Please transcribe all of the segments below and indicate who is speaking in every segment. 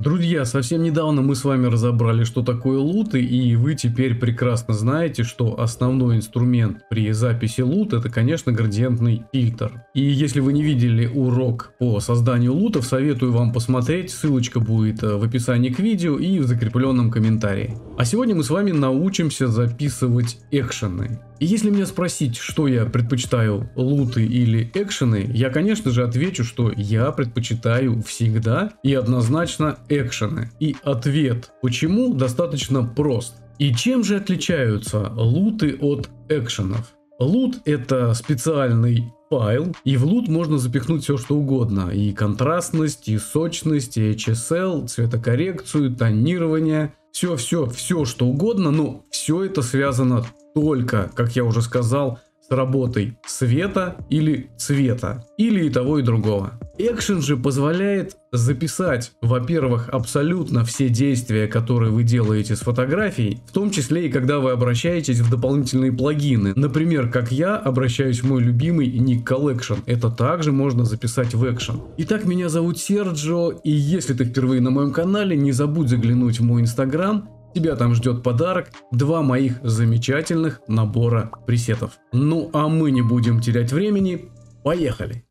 Speaker 1: Друзья, совсем недавно мы с вами разобрали, что такое луты, и вы теперь прекрасно знаете, что основной инструмент при записи лут это, конечно, градиентный фильтр. И если вы не видели урок по созданию лутов, советую вам посмотреть, ссылочка будет э, в описании к видео и в закрепленном комментарии. А сегодня мы с вами научимся записывать экшены. И если меня спросить, что я предпочитаю, луты или экшены, я, конечно же, отвечу, что я предпочитаю всегда и однозначно экшены. И ответ почему достаточно прост. И чем же отличаются луты от экшенов? Лут это специальный файл, и в лут можно запихнуть все что угодно. И контрастность, и сочность, и HSL, цветокоррекцию, тонирование. Все-все, все что угодно, но все это связано только, как я уже сказал, с работой света или цвета, или и того и другого. Экшен же позволяет записать, во-первых, абсолютно все действия, которые вы делаете с фотографией, в том числе и когда вы обращаетесь в дополнительные плагины. Например, как я обращаюсь в мой любимый ник Collection. Это также можно записать в экшен. Итак, меня зовут Серджо, и если ты впервые на моем канале, не забудь заглянуть в мой инстаграм, Тебя там ждет подарок, два моих замечательных набора пресетов. Ну а мы не будем терять времени, поехали!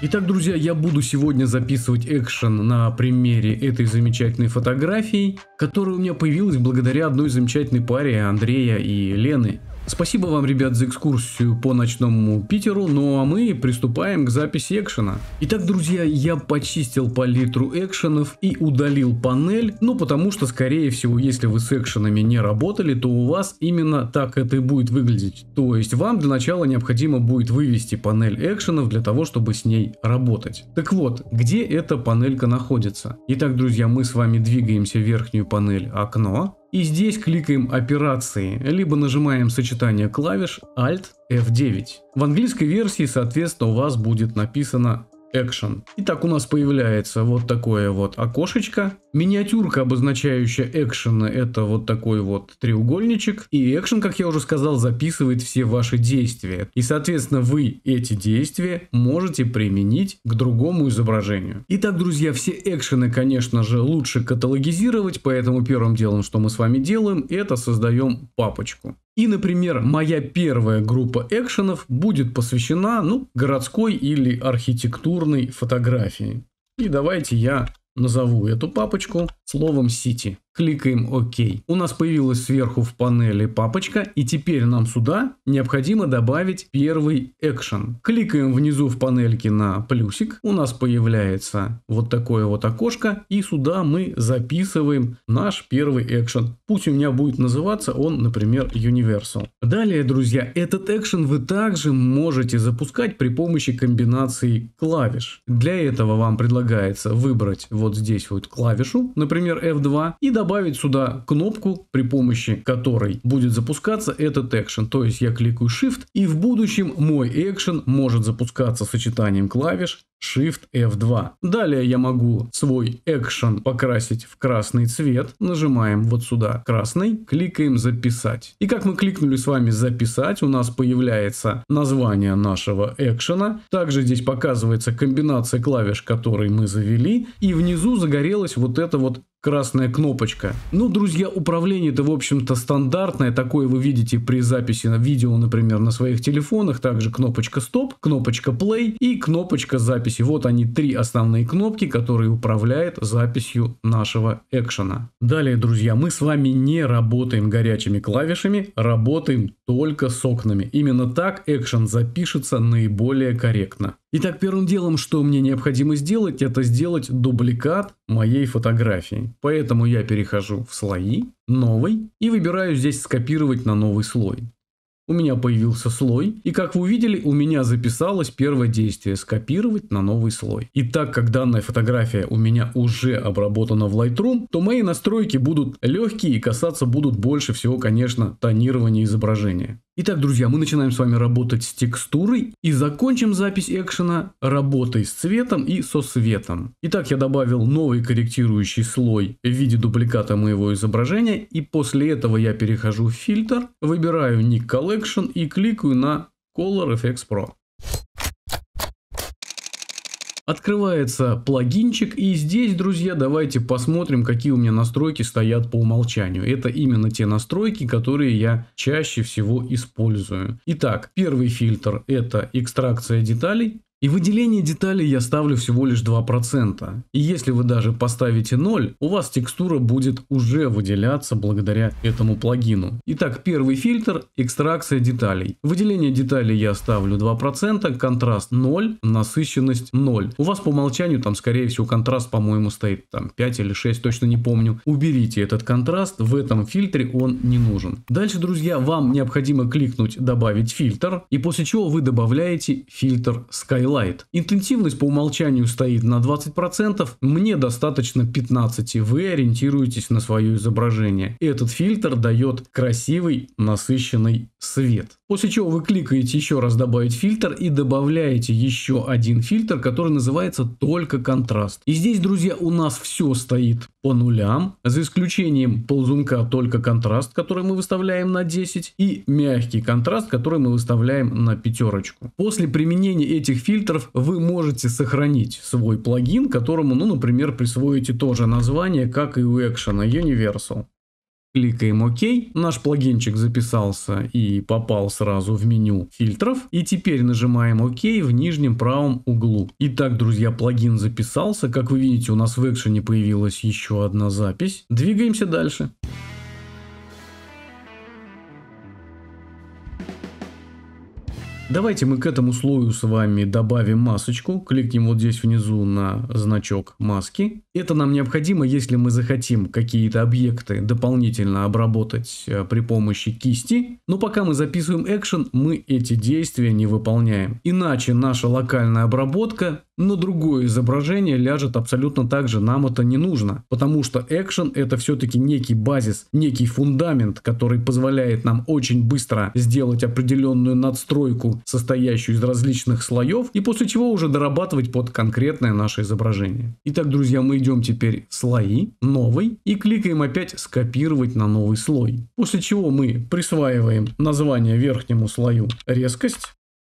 Speaker 1: Итак, друзья, я буду сегодня записывать экшен на примере этой замечательной фотографии, которая у меня появилась благодаря одной замечательной паре Андрея и Лены. Спасибо вам, ребят, за экскурсию по ночному Питеру, ну а мы приступаем к записи экшена. Итак, друзья, я почистил палитру экшенов и удалил панель, ну потому что, скорее всего, если вы с экшенами не работали, то у вас именно так это и будет выглядеть. То есть вам для начала необходимо будет вывести панель экшенов для того, чтобы с ней работать. Так вот, где эта панелька находится? Итак, друзья, мы с вами двигаемся в верхнюю панель окно, и здесь кликаем операции, либо нажимаем сочетание клавиш Alt F9. В английской версии, соответственно, у вас будет написано Action. Итак, у нас появляется вот такое вот окошечко. Миниатюрка, обозначающая экшены, это вот такой вот треугольничек. И экшен, как я уже сказал, записывает все ваши действия. И, соответственно, вы эти действия можете применить к другому изображению. Итак, друзья, все экшены, конечно же, лучше каталогизировать, поэтому первым делом, что мы с вами делаем, это создаем папочку. И, например, моя первая группа экшенов будет посвящена ну, городской или архитектурной фотографии. И давайте я назову эту папочку словом «Сити». Кликаем ОК. У нас появилась сверху в панели папочка, и теперь нам сюда необходимо добавить первый экшен. Кликаем внизу в панельке на плюсик, у нас появляется вот такое вот окошко, и сюда мы записываем наш первый экшен. Пусть у меня будет называться он, например, Universal. Далее, друзья, этот экшен вы также можете запускать при помощи комбинации клавиш. Для этого вам предлагается выбрать вот здесь вот клавишу, например, F2, и добавить добавить сюда кнопку, при помощи которой будет запускаться этот экшен. То есть я кликаю Shift и в будущем мой экшен может запускаться сочетанием клавиш Shift F2. Далее я могу свой экшен покрасить в красный цвет. Нажимаем вот сюда красный, кликаем записать. И как мы кликнули с вами записать, у нас появляется название нашего экшена. Также здесь показывается комбинация клавиш, которые мы завели. И внизу загорелась вот эта вот красная кнопочка. Ну, друзья, управление это, в общем-то, стандартное. Такое вы видите при записи на видео, например, на своих телефонах. Также кнопочка стоп, кнопочка play и кнопочка запись записи. Вот они три основные кнопки, которые управляют записью нашего экшена. Далее, друзья, мы с вами не работаем горячими клавишами, работаем только с окнами. Именно так экшен запишется наиболее корректно. Итак, первым делом, что мне необходимо сделать, это сделать дубликат моей фотографии. Поэтому я перехожу в слои, новый и выбираю здесь скопировать на новый слой. У меня появился слой, и как вы увидели, у меня записалось первое действие – скопировать на новый слой. И так как данная фотография у меня уже обработана в Lightroom, то мои настройки будут легкие и касаться будут больше всего, конечно, тонирования изображения. Итак, друзья, мы начинаем с вами работать с текстурой и закончим запись экшена работой с цветом и со светом. Итак, я добавил новый корректирующий слой в виде дубликата моего изображения и после этого я перехожу в фильтр, выбираю Nick Collection и кликаю на Color FX Pro. Открывается плагинчик и здесь, друзья, давайте посмотрим, какие у меня настройки стоят по умолчанию. Это именно те настройки, которые я чаще всего использую. Итак, первый фильтр это экстракция деталей. И выделение деталей я ставлю всего лишь 2%. И если вы даже поставите 0, у вас текстура будет уже выделяться благодаря этому плагину. Итак, первый фильтр – экстракция деталей. Выделение деталей я ставлю 2%, контраст 0, насыщенность 0. У вас по умолчанию там, скорее всего, контраст, по-моему, стоит там 5 или 6, точно не помню. Уберите этот контраст, в этом фильтре он не нужен. Дальше, друзья, вам необходимо кликнуть «Добавить фильтр», и после чего вы добавляете фильтр Skyline Light. Интенсивность по умолчанию стоит на 20%, мне достаточно 15, и вы ориентируетесь на свое изображение. Этот фильтр дает красивый, насыщенный свет. После чего вы кликаете еще раз добавить фильтр и добавляете еще один фильтр, который называется только контраст. И здесь, друзья, у нас все стоит по нулям, за исключением ползунка только контраст, который мы выставляем на 10, и мягкий контраст, который мы выставляем на пятерочку. После применения этих фильтров вы можете сохранить свой плагин, которому, ну, например, присвоите тоже название, как и у экшена Universal. Кликаем ОК. Наш плагинчик записался и попал сразу в меню фильтров. И теперь нажимаем ОК в нижнем правом углу. Итак, друзья, плагин записался. Как вы видите, у нас в экшене появилась еще одна запись. Двигаемся дальше. Давайте мы к этому слою с вами добавим масочку. Кликнем вот здесь внизу на значок маски. Это нам необходимо, если мы захотим какие-то объекты дополнительно обработать э, при помощи кисти. Но пока мы записываем экшен, мы эти действия не выполняем. Иначе наша локальная обработка но другое изображение ляжет абсолютно так же, нам это не нужно, потому что экшен это все-таки некий базис, некий фундамент, который позволяет нам очень быстро сделать определенную надстройку, состоящую из различных слоев, и после чего уже дорабатывать под конкретное наше изображение. Итак, друзья, мы идем теперь в слои, новый, и кликаем опять скопировать на новый слой. После чего мы присваиваем название верхнему слою резкость,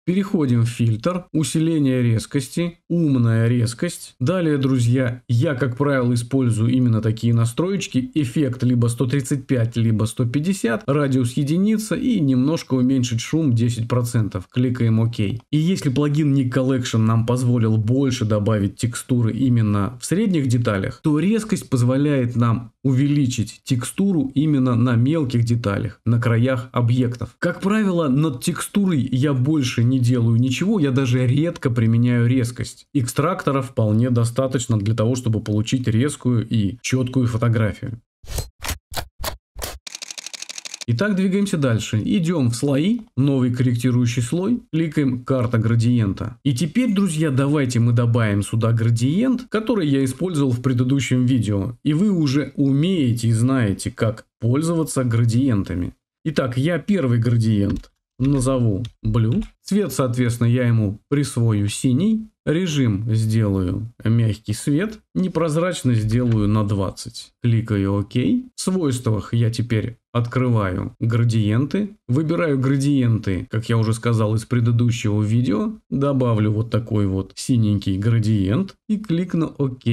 Speaker 1: Переходим в фильтр, усиление резкости, умная резкость. Далее, друзья, я, как правило, использую именно такие настроечки. Эффект либо 135, либо 150, радиус единица и немножко уменьшить шум 10%. Кликаем ОК. И если плагин Nick Collection нам позволил больше добавить текстуры именно в средних деталях, то резкость позволяет нам увеличить текстуру именно на мелких деталях, на краях объектов. Как правило, над текстурой я больше не делаю ничего, я даже редко применяю резкость. Экстрактора вполне достаточно для того, чтобы получить резкую и четкую фотографию. Итак, двигаемся дальше. Идем в слои, новый корректирующий слой, кликаем карта градиента. И теперь, друзья, давайте мы добавим сюда градиент, который я использовал в предыдущем видео. И вы уже умеете и знаете, как пользоваться градиентами. Итак, я первый градиент назову blue. Цвет, соответственно, я ему присвою синий. Режим сделаю мягкий свет. Непрозрачность сделаю на 20. Кликаю ОК. В свойствах я теперь Открываю градиенты, выбираю градиенты, как я уже сказал из предыдущего видео, добавлю вот такой вот синенький градиент и кликну ОК.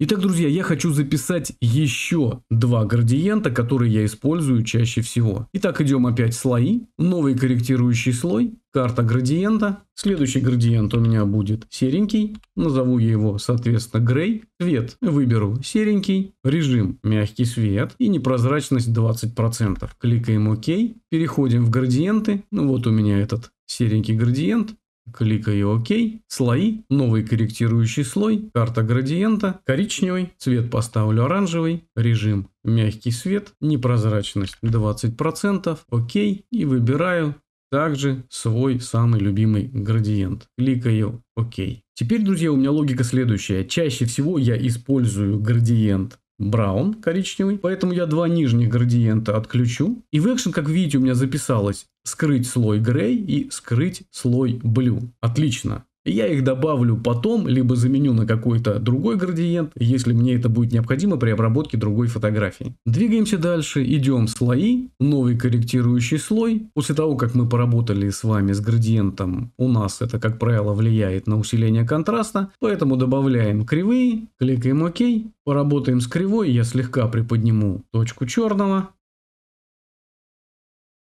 Speaker 1: Итак, друзья, я хочу записать еще два градиента, которые я использую чаще всего. Итак, идем опять слои, новый корректирующий слой карта градиента. Следующий градиент у меня будет серенький. Назову я его, соответственно, грей. Цвет выберу серенький. Режим мягкий свет. И непрозрачность 20%. Кликаем ОК. Переходим в градиенты. Ну, вот у меня этот серенький градиент. Кликаю ОК. Слои. Новый корректирующий слой. Карта градиента. Коричневый. Цвет поставлю оранжевый. Режим мягкий свет. Непрозрачность 20%. ОК. И выбираю также свой самый любимый градиент. Кликаю ОК. Теперь, друзья, у меня логика следующая. Чаще всего я использую градиент браун коричневый, поэтому я два нижних градиента отключу. И в экшен, как видите, у меня записалось скрыть слой грей и скрыть слой блю. Отлично. Я их добавлю потом, либо заменю на какой-то другой градиент, если мне это будет необходимо при обработке другой фотографии. Двигаемся дальше, идем слои, новый корректирующий слой. После того, как мы поработали с вами с градиентом, у нас это, как правило, влияет на усиление контраста, поэтому добавляем кривые, кликаем ОК, поработаем с кривой, я слегка приподниму точку черного,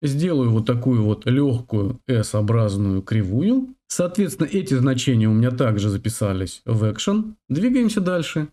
Speaker 1: Сделаю вот такую вот легкую S-образную кривую. Соответственно, эти значения у меня также записались в Action. Двигаемся дальше.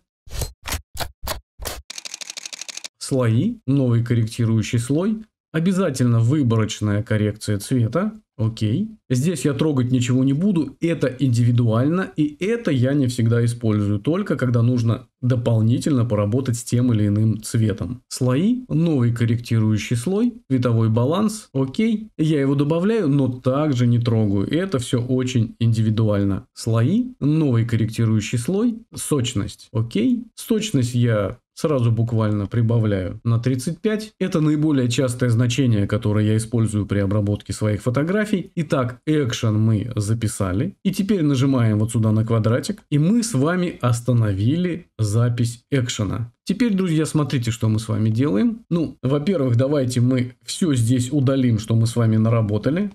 Speaker 1: Слои, новый корректирующий слой, обязательно выборочная коррекция цвета. Окей. Здесь я трогать ничего не буду. Это индивидуально, и это я не всегда использую, только когда нужно дополнительно поработать с тем или иным цветом. Слои, новый корректирующий слой, цветовой баланс, окей. Я его добавляю, но также не трогаю. Это все очень индивидуально. Слои, новый корректирующий слой, сочность, окей. Сочность я сразу буквально прибавляю на 35. Это наиболее частое значение, которое я использую при обработке своих фотографий. Итак, экшен мы записали. И теперь нажимаем вот сюда на квадратик. И мы с вами остановили запись экшена. Теперь, друзья, смотрите, что мы с вами делаем. Ну, во-первых, давайте мы все здесь удалим, что мы с вами наработали.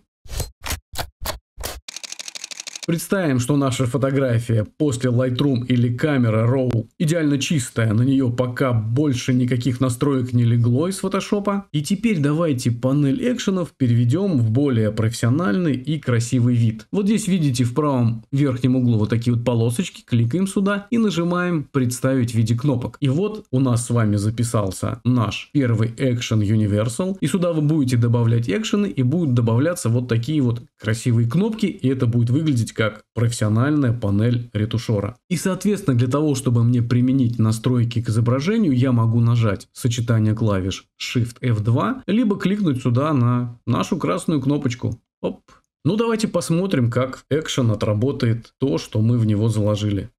Speaker 1: Представим, что наша фотография после Lightroom или камера RAW идеально чистая, на нее пока больше никаких настроек не легло из Photoshop, И теперь давайте панель экшенов переведем в более профессиональный и красивый вид. Вот здесь видите в правом верхнем углу вот такие вот полосочки, кликаем сюда и нажимаем представить в виде кнопок. И вот у нас с вами записался наш первый экшен Universal. И сюда вы будете добавлять экшены и будут добавляться вот такие вот красивые кнопки и это будет выглядеть как профессиональная панель ретушера. И соответственно для того, чтобы мне применить настройки к изображению, я могу нажать сочетание клавиш Shift F2, либо кликнуть сюда на нашу красную кнопочку. Оп. Ну давайте посмотрим, как экшен отработает то, что мы в него заложили.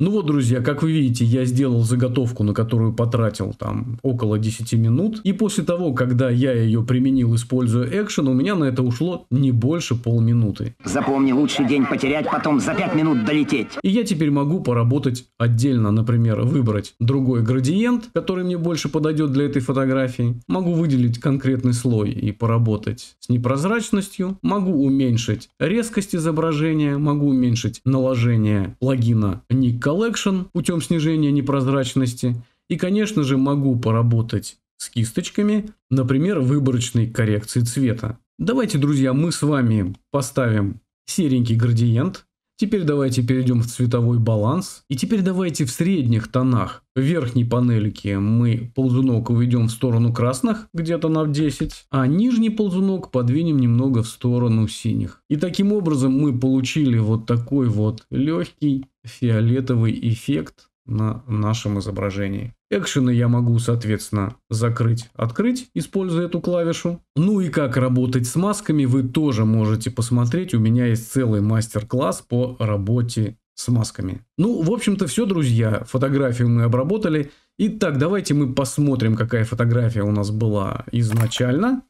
Speaker 1: Ну вот, друзья, как вы видите, я сделал заготовку, на которую потратил там около 10 минут. И после того, когда я ее применил, используя экшен, у меня на это ушло не больше полминуты. Запомни, лучший день потерять, потом за 5 минут долететь. И я теперь могу поработать отдельно, например, выбрать другой градиент, который мне больше подойдет для этой фотографии. Могу выделить конкретный слой и поработать с непрозрачностью. Могу уменьшить резкость изображения, могу уменьшить наложение плагина Nik. Collection путем снижения непрозрачности. И, конечно же, могу поработать с кисточками, например, выборочной коррекции цвета. Давайте, друзья, мы с вами поставим серенький градиент Теперь давайте перейдем в цветовой баланс. И теперь давайте в средних тонах. В верхней панельке мы ползунок уведем в сторону красных, где-то на 10, а нижний ползунок подвинем немного в сторону синих. И таким образом мы получили вот такой вот легкий фиолетовый эффект на нашем изображении. Экшены я могу, соответственно, закрыть, открыть, используя эту клавишу. Ну и как работать с масками, вы тоже можете посмотреть. У меня есть целый мастер-класс по работе с масками. Ну, в общем-то, все, друзья. Фотографию мы обработали. Итак, давайте мы посмотрим, какая фотография у нас была изначально.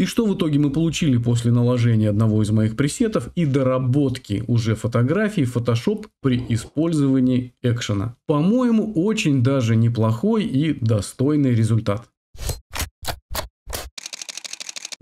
Speaker 1: И что в итоге мы получили после наложения одного из моих пресетов и доработки уже фотографии в Photoshop при использовании экшена. По-моему, очень даже неплохой и достойный результат.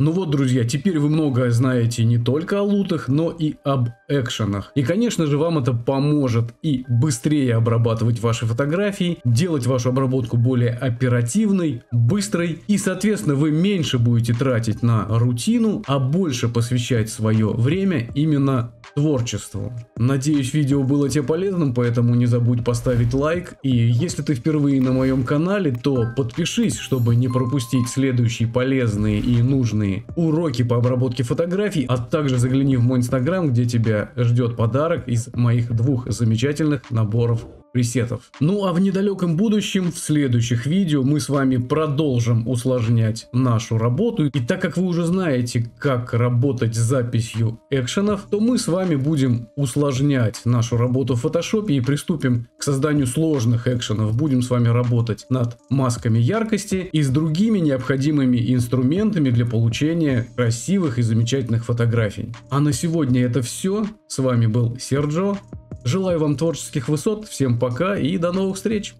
Speaker 1: Ну вот, друзья, теперь вы многое знаете не только о лутах, но и об экшенах. И, конечно же, вам это поможет и быстрее обрабатывать ваши фотографии, делать вашу обработку более оперативной, быстрой, и, соответственно, вы меньше будете тратить на рутину, а больше посвящать свое время именно творчеству. Надеюсь, видео было тебе полезным, поэтому не забудь поставить лайк. И если ты впервые на моем канале, то подпишись, чтобы не пропустить следующие полезные и нужные уроки по обработке фотографий, а также загляни в мой инстаграм, где тебя ждет подарок из моих двух замечательных наборов пресетов. Ну а в недалеком будущем, в следующих видео, мы с вами продолжим усложнять нашу работу. И так как вы уже знаете, как работать с записью экшенов, то мы с вами будем усложнять нашу работу в Photoshop и приступим к созданию сложных экшенов. Будем с вами работать над масками яркости и с другими необходимыми инструментами для получения красивых и замечательных фотографий. А на сегодня это все. С вами был Серджо. Желаю вам творческих высот, всем пока и до новых встреч!